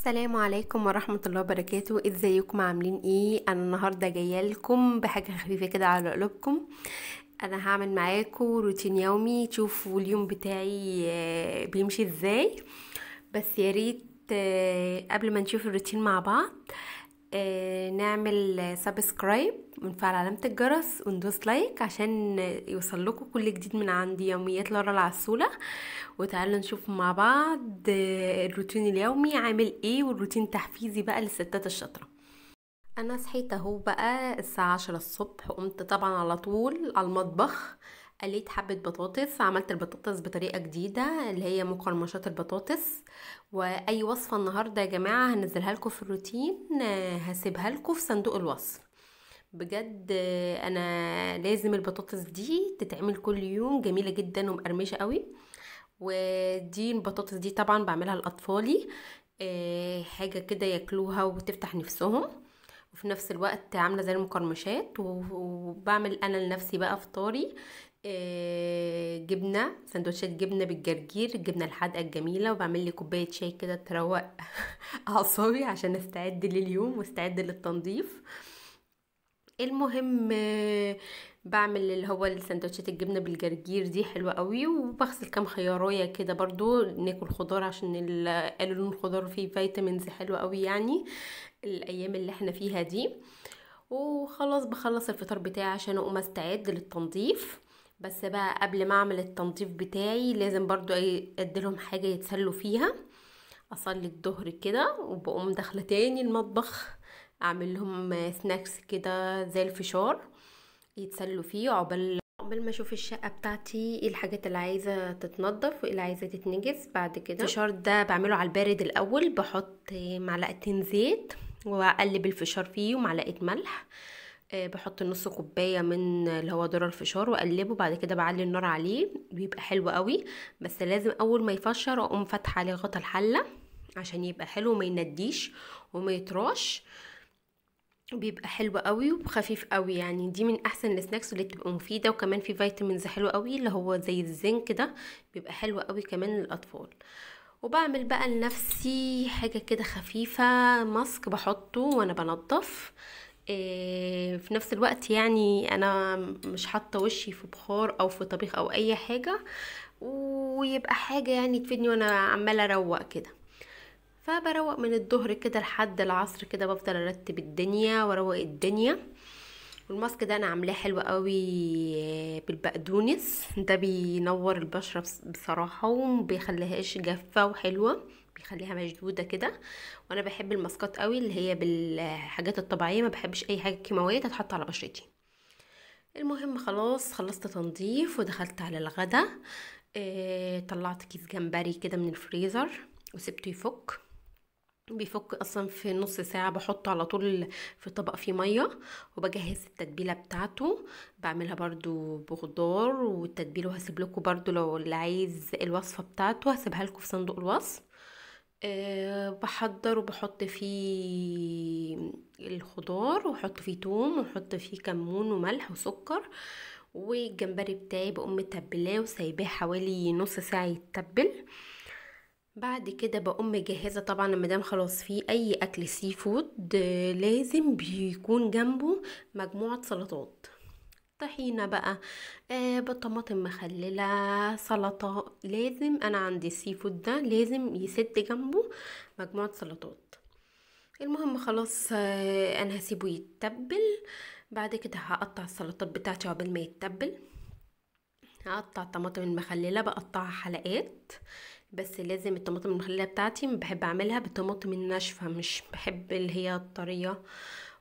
السلام عليكم ورحمة الله وبركاته ازيكم عاملين ايه انا النهاردة جاية لكم بحاجة خفيفة كده على قلوبكم انا هعمل معاكم روتين يومي تشوفوا اليوم بتاعي آه، بيمشي ازاي بس ياريت آه، قبل ما نشوف الروتين مع بعض آه، نعمل سبسكرايب ونفعل علامة الجرس وندوس لايك عشان يوصل لكم كل جديد من عندي يوميات لورا العسولة وتعالوا نشوف مع بعض الروتين اليومي عامل ايه والروتين التحفيزي بقى للستات الشاطرة انا صحيت اهو بقى الساعة عشرة الصبح قمت طبعا على طول على المطبخ قليت حبة بطاطس عملت البطاطس بطريقة جديدة اللي هي مقرمشات البطاطس وأي وصفة النهاردة يا جماعة هنزلها لكم في الروتين هسيبها لكم في صندوق الوصف بجد أنا لازم البطاطس دي تتعمل كل يوم جميلة جدا ومقرمشة قوي ودي البطاطس دي طبعا بعملها لأطفالي آه، حاجة كده ياكلوها وتفتح نفسهم وفي نفس الوقت عامله زي المقرمشات وبعمل انا لنفسي بقى فطاري آه، جبنه سندوتشات جبنه بالجرجير الجبنه الحادقه الجميله وبعمل لي كوبايه شاي كده تروق اعصابي عشان استعد لليوم واستعد للتنظيف المهم آه، بعمل اللي هو السندوتشات الجبنه بالجرجير دي حلوه قوي وبغسل كام خياريه كده برضو ناكل خضار عشان قالوا الخضار فيه فيتامينز حلوه قوي يعني الايام اللي احنا فيها دي وخلاص بخلص الفطار بتاعي عشان اقوم استعد للتنظيف بس بقى قبل ما اعمل التنظيف بتاعي لازم برضو اديلهم حاجه يتسلوا فيها اصلي الظهر كده وبقوم داخله تاني المطبخ اعمل لهم سناكس كده زي الفشار يتسلوا فيه عقبال عقبال ما اشوف الشقه بتاعتي ايه الحاجات اللي عايزه تتنضف وايه اللي عايزه تتنجس بعد كده الفشار ده بعمله على البارد الاول بحط معلقتين زيت واقلب الفشار فيه ومعلقه ملح آه، بحط نص كوباية من اللي هو ذرة الفشار واقلبه بعد كده بعلي النار عليه بيبقى حلو قوي بس لازم اول ما يفشر اقوم فاتحه عليه غطا الحلة عشان يبقى حلو وما ينديش وما يتراش بيبقى حلو قوي وخفيف قوي يعني دي من احسن السناكس اللي بتبقى مفيده وكمان في فيتامينز حلو قوي اللي هو زي الزنك ده بيبقى حلو قوي كمان للاطفال وبعمل بقى لنفسي حاجه كده خفيفه ماسك بحطه وانا بنضف آه، في نفس الوقت يعني انا مش حاطه وشي في بخار او في طبيخ او اي حاجه ويبقى حاجه يعني تفيدني وانا عماله اروق كده فبروق من الظهر كده لحد العصر كده بفضل ارتب الدنيا واروق الدنيا والماسك ده انا عاملاه حلو قوي آه، بالبقدونس ده بينور البشره بصراحه ومبيخليهاش جافه وحلوه بيخليها مشدوده كده وانا بحب الماسكات قوي اللي هي بالحاجات الطبيعيه ما بحبش اي حاجه كيماويه تتحط على بشرتي المهم خلاص خلصت تنظيف ودخلت على الغدا إيه طلعت كيس جمبري كده من الفريزر وسبته يفك بيفك اصلا في نص ساعه بحطه على طول في طبق فيه ميه وبجهز التتبيله بتاعته بعملها برضو بخضار والتتبيله وهسيب لكم برضو لو اللي عايز الوصفه بتاعته هسيبها لكم في صندوق الوصف آه، بحضر وبحط فيه الخضار وحط فيه توم وحط فيه كمون وملح وسكر والجمبري بتاعي بقوم متبلاه وسايباه حوالي نص ساعه يتبل بعد كده بقوم مجهزه طبعا المدام خلاص فيه اي اكل سي فود آه، لازم بيكون جنبه مجموعه سلطات طحينة بقى آه بطماطم مخللة سلطة لازم أنا عندي السيفود ده لازم يسد جنبه مجموعة سلطات المهم خلاص آه أنا هسيبه يتبل بعد كده هقطع السلطات بتاعتي عقبال ما يتبل هقطع الطماطم المخللة بقطعها حلقات بس لازم الطماطم المخللة بتاعتي بحب أعملها بالطماطم الناشفة مش بحب اللي هي الطرية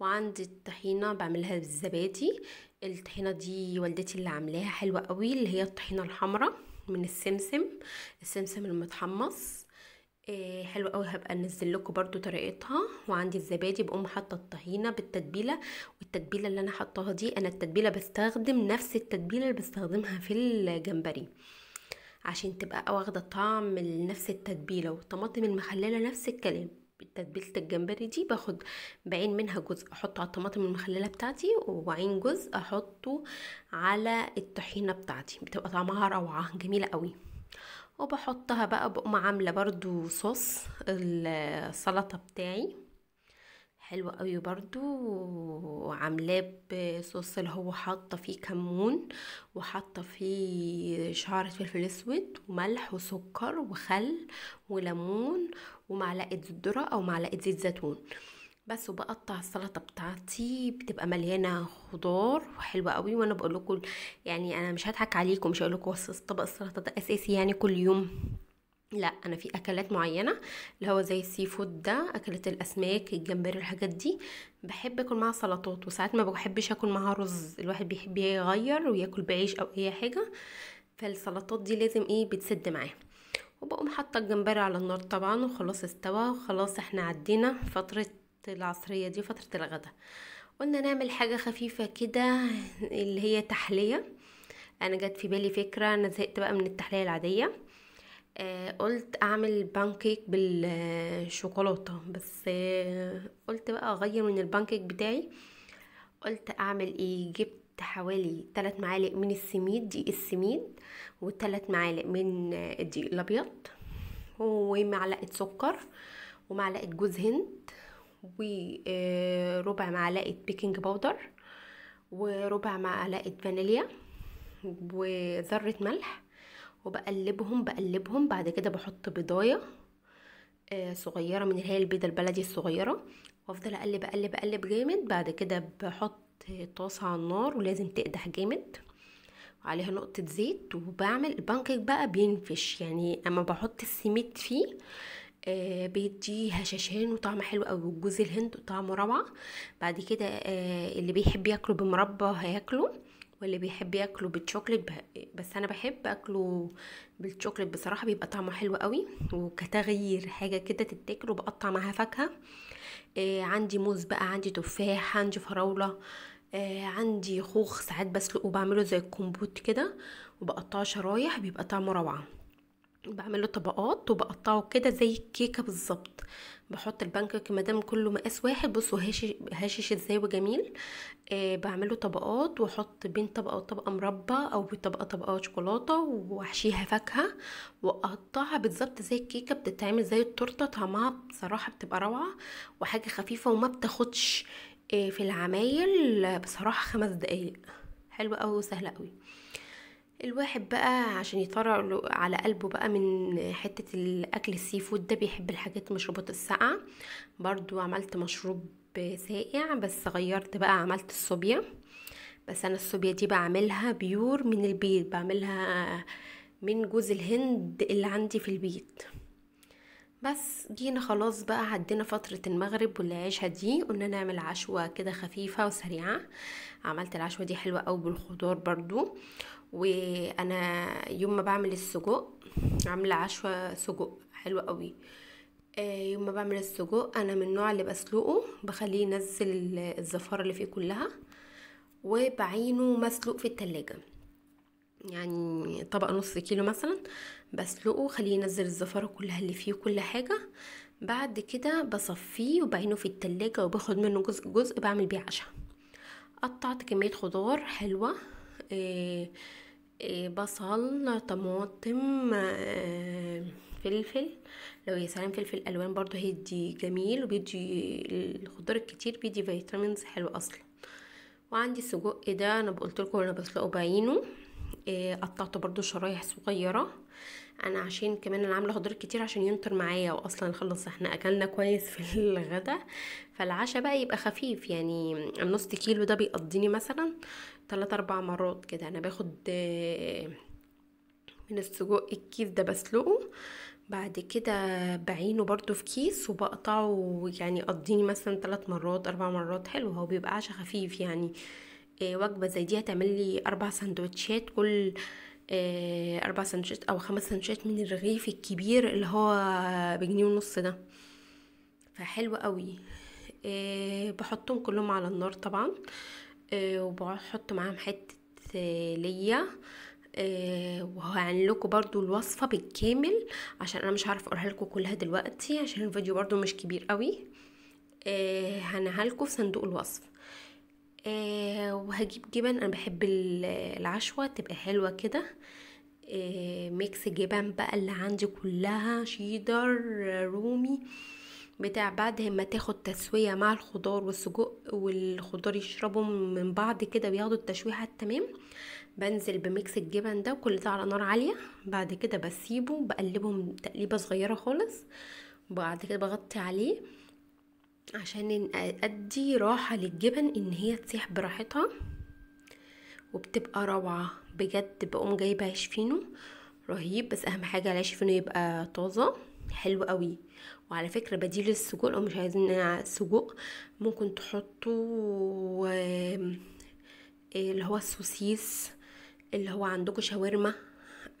وعندي الطحينة بعملها بالزبادي الطحينه دي والدتي اللي عاملاها حلوه قوي اللي هي الطحينه الحمراء من السمسم السمسم المتحمص إيه حلو قوي هبقى انزل لكم برده طريقتها وعندي الزبادي بقوم حاطه الطحينه بالتتبيله والتتبيله اللي انا حطاها دي انا التتبيله بستخدم نفس التتبيله اللي بستخدمها في الجمبري عشان تبقى واخده طعم نفس التتبيله والطماطم المخلله نفس الكلام تتبيله الجمبري دي باخد بعين منها جزء احطه على الطماطم المخلله بتاعتي وعين جزء احطه على الطحينه بتاعتي بتبقى طعمها روعه جميله قوي وبحطها بقى بقوم عامله برضو صوص السلطه بتاعي حلو قوي برضو وعاملاه بصوص اللي هو حاطه فيه كمون وحاطه فيه شعره فلفل اسود وملح وسكر وخل وليمون ومعلقه ذره او معلقه زيت زيتون بس وبقطع السلطه بتاعتي بتبقى مليانه خضار وحلوه قوي وانا بقول لكم يعني انا مش هضحك عليكم مش هقول لكم طبق السلطه ده اساسي يعني كل يوم لا انا في اكلات معينه اللي هو زي السي فود ده اكلات الاسماك الجمبري الحاجات دي بحب اكل معاها سلطات وساعات ما بحبش اكل معاها رز الواحد بيحب يغير وياكل بعيش او اي حاجه فالسلطات دي لازم ايه بتسد معاه وبقوم حاطه الجمبري على النار طبعا وخلاص استوى وخلاص احنا عدينا فتره العصريه دي فتره الغدا قلنا نعمل حاجه خفيفه كده اللي هي تحليه انا جت في بالي فكره انا زهقت بقى من التحليه العاديه آه قلت اعمل بانكيك بالشوكولاته بس آه قلت بقى اغير من البانكيك بتاعي قلت اعمل ايه جبت حوالي 3 معالق من السميد دي السميد و3 معالق من آه، الدقيق الابيض ومعلقه سكر ومعلقه جوز هند وربع آه، معلقه بيكنج باودر وربع معلقه فانيليا وذره ملح وبقلبهم بقلبهم بعد كده بحط بيضايه آه، صغيره من هي البيضه البلدي الصغيره وافضل اقلب اقلب اقلب جامد بعد كده بحط طاسه على النار ولازم تقدح جامد وعليها نقطه زيت وبعمل البانكيك بقى بينفش يعني اما بحط السميد فيه آه، بيدي هشاشان وطعم حلو قوي وجوز الهند طعمه روعه بعد كده آه، اللي بيحب ياكله بمربى هياكله واللي بيحب ياكله بالشوكليت بس انا بحب اكله بالشوكليت بصراحه بيبقى طعمه حلو قوي وكتغيير حاجه كده تتاكل وبقطع معاها فاكهه آه، عندي موز بقى عندي تفاح عندي فراوله آه، عندي خوخ ساعات بسلقه وبعمله زي الكمبوت كده وبقطعه شرايح بيبقى طعمه روعه بعمله طبقات وبقطعه كده زي الكيكه بالظبط بحط البانكك مدام كله مقاس واحد بصوا هاشش هاشش ازاي وجميل آه بعمله طبقات واحط بين طبقه وطبقه مربى او بين طبقه طبقه شوكولاته واحشيها فاكهه واقطعها بالظبط زي الكيكه بتتعمل زي التورته طعمها بصراحه بتبقى روعه وحاجه خفيفه وما بتاخدش آه في العمايل بصراحه خمس دقايق حلوه قوي وسهله قوي الواحد بقى عشان يطرع على قلبه بقى من حتة الأكل السي فود ده بيحب الحاجات المشروبات الساقعة برضو عملت مشروب ساقع بس غيرت بقى عملت الصوبيا بس أنا الصوبيا دي بعملها بيور من البيت بعملها من جوز الهند اللي عندي في البيت بس جينا خلاص بقى عدينا فترة المغرب والعيشة دي قلنا نعمل عشوة كده خفيفة وسريعة عملت العشوة دي حلوة قوي بالخضار برضو وانا يوم ما بعمل السجق عاملة عشوة سجق حلوة قوي آه، يوم ما بعمل السجق انا من النوع اللي بسلقه بخليه ينزل الزفارة اللي فيه كلها وبعينه مسلوق في التلاجة يعني طبق نص كيلو مثلا بسلقه خليه ينزل الزفارة كلها اللي فيه كل حاجة بعد كده بصفيه وبعينه في التلاجة وباخد منه جزء جزء بعمل بيه عشاء قطعت كمية خضار حلوة آه، آه، بصل طماطم آه، فلفل لو يا سلام فلفل الوان برضو هيدي جميل وبيدي الخضار الكتير بيدي فيتامينز حلو اصلا وعندي السجق ده انا بقولت لكم انا بسلقه بعينه قطعته برضو شرايح صغيره انا عشان كمان انا عامله خضار كتير عشان ينطر معايا واصلا خلص احنا اكلنا كويس في الغدا فالعشاء بقى يبقى خفيف يعني النص كيلو ده بيقضيني مثلا تلات اربع مرات كده انا باخد من السجق الكيس ده بسلقه بعد كده بعينه برضو في كيس وبقطعه يعني يقضيني مثلا ثلاث مرات اربع مرات حلو هو بيبقى عشاء خفيف يعني آه، وجبه زي دي هتعمل لي اربع سندوتشات كل آه، أربع سنتشات أو خمس سنتشات من الرغيف الكبير اللي هو بجنيه ونص ده فحلو قوي آه، بحطهم كلهم على النار طبعا آه، وبحط معاهم حتة ليا وهعمل لكم برضو الوصفة بالكامل عشان انا مش هعرف اقولها لكم كلها دلوقتي عشان الفيديو برضو مش كبير قوي هنهالكم في صندوق الوصف آه وهجيب جبن انا بحب العشوة تبقى حلوة كده آه ميكس جبن بقى اللي عندي كلها شيدر رومي بتاع بعد ما تاخد تسوية مع الخضار والسجق والخضار يشربوا من بعض كده وياخدوا التشويحة التمام بنزل بميكس الجبن ده وكل ده على نار عالية بعد كده بسيبه بقلبهم تقليبة صغيرة خالص بعد كده بغطي عليه عشان ادي راحة للجبن ان هي تسيح براحتها وبتبقى روعة بجد بقوم جايبة عيش فينو رهيب بس اهم حاجة العيش فينو يبقى طازة حلو قوي وعلى فكرة بديل السجق لو مش عايزين سجق ممكن تحطوا اللي هو السوسيس اللي هو عندكو شاورما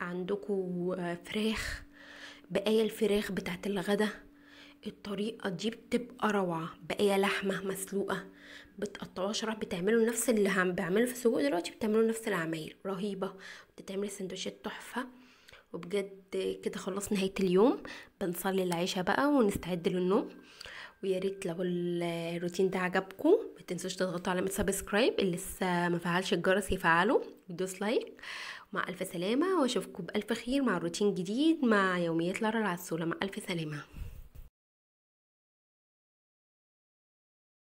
عندكو آه، فراخ بقايا الفراخ بتاعت الغدا الطريقه دي بتبقى روعه بقيه لحمه مسلوقه بتقطعوها شرح بتعملوا نفس اللي هم بعمله في السجق دلوقتي بتعملوا نفس العمايل رهيبه بتتعمل سندوتشات تحفه وبجد كده خلص نهايه اليوم بنصلي العشاء بقى ونستعد للنوم ويا ريت لو الروتين ده عجبكم ما تنسوش تضغطوا على سبسكرايب اللي لسه ما فعلش الجرس يفعله ودوس لايك مع الف سلامه واشوفكم بالف خير مع روتين جديد مع يوميات لارا العسوله مع الف سلامه